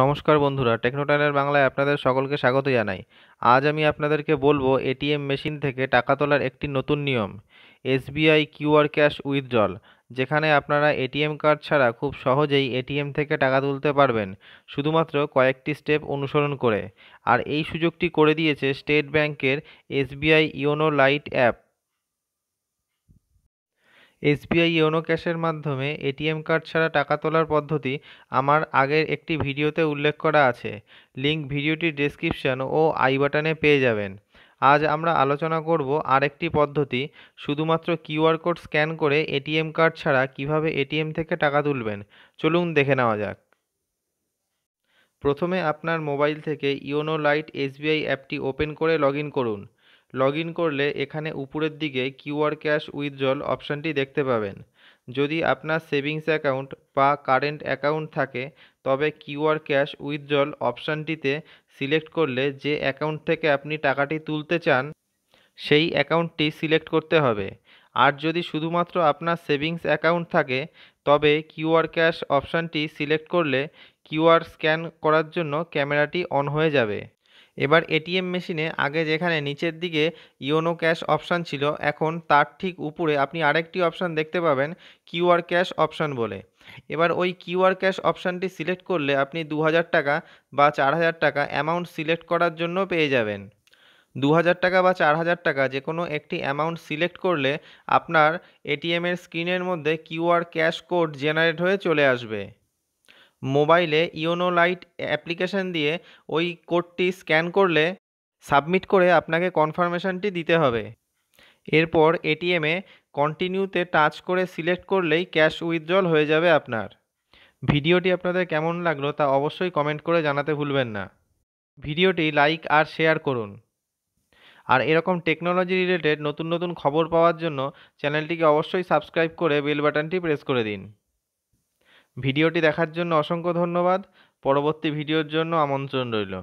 নমস্কার বন্ধুরা টেকনোটাইনের বাংলায় আপনাদের সকলকে স্বাগত জানাই আজ আমি আপনাদেরকে বলবো এটিএম মেশিন থেকে টাকা তোলার একটি নতুন নিয়ম এসবিআই কিউআর ক্যাশ উইথড্রল যেখানে আপনারা এটিএম কার্ড ছাড়া খুব সহজেই এটিএম থেকে টাকা তুলতে পারবেন শুধুমাত্র কয়েকটি স্টেপ অনুসরণ করে আর এই সুযোগটি করে দিয়েছে স্টেট ব্যাংকের SBI YONO lite app SBI YONO ক্যাশের মাধ্যমে এটিএম কার্ড ছাড়া টাকা তোলার পদ্ধতি আমার আগের একটি ভিডিওতে উল্লেখ করা আছে লিঙ্ক ভিডিওটির ডেসক্রিপশন ও আই বাটনে পেয়ে যাবেন আজ আমরা আলোচনা করব আরেকটি পদ্ধতি শুধুমাত্র কিউআর কোড স্ক্যান করে এটিএম কার্ড ছাড়া কিভাবে এটিএম থেকে টাকা তুলবেন চলুন দেখে নেওয়া যাক প্রথমে আপনার মোবাইল থেকে ইওনো লাইট এসবিআই অ্যাপটি ওপেন করে লগ করুন লগ করলে এখানে উপরের দিকে কিউআর ক্যাশ উইথড্রল অপশানটি দেখতে পাবেন যদি আপনার সেভিংস অ্যাকাউন্ট বা কারেন্ট অ্যাকাউন্ট থাকে তবে কিউআর ক্যাশ উইথড্রল অপশানটিতে সিলেক্ট করলে যে অ্যাকাউন্ট থেকে আপনি টাকাটি তুলতে চান সেই অ্যাকাউন্টটি সিলেক্ট করতে হবে আর যদি শুধুমাত্র আপনার সেভিংস অ্যাকাউন্ট থাকে তবে কিউআর ক্যাশ অপশানটি সিলেক্ট করলে কিউআর স্ক্যান করার জন্য ক্যামেরাটি অন হয়ে যাবে এবার এটিএম মেশিনে আগে যেখানে নিচের দিকে ইওনো ক্যাশ অপশান ছিল এখন তার ঠিক উপরে আপনি আরেকটি অপশান দেখতে পাবেন কিউআর ক্যাশ অপশান বলে এবার ওই কিউআর ক্যাশ অপশানটি সিলেক্ট করলে আপনি দু টাকা বা চার টাকা অ্যামাউন্ট সিলেক্ট করার জন্য পেয়ে যাবেন দু হাজার টাকা বা চার হাজার টাকা যে কোনো একটি অ্যামাউন্ট সিলেক্ট করলে আপনার এটিএমের স্ক্রিনের মধ্যে কিউআর ক্যাশ কোড জেনারেট হয়ে চলে আসবে মোবাইলে ইওনো লাইট অ্যাপ্লিকেশান দিয়ে ওই কোডটি স্ক্যান করলে সাবমিট করে আপনাকে কনফার্মেশানটি দিতে হবে এরপর এটিএমে কন্টিনিউতে টাচ করে সিলেক্ট করলেই ক্যাশ উইথড্রল হয়ে যাবে আপনার ভিডিওটি আপনাদের কেমন লাগলো তা অবশ্যই কমেন্ট করে জানাতে ভুলবেন না ভিডিওটি লাইক আর শেয়ার করুন আর এরকম টেকনোলজি রিলেটেড নতুন নতুন খবর পাওয়ার জন্য চ্যানেলটিকে অবশ্যই সাবস্ক্রাইব করে বেল বাটনটি প্রেস করে দিন ভিডিওটি দেখার জন্য অসংখ্য ধন্যবাদ পরবর্তী ভিডিওর জন্য আমন্ত্রণ রইল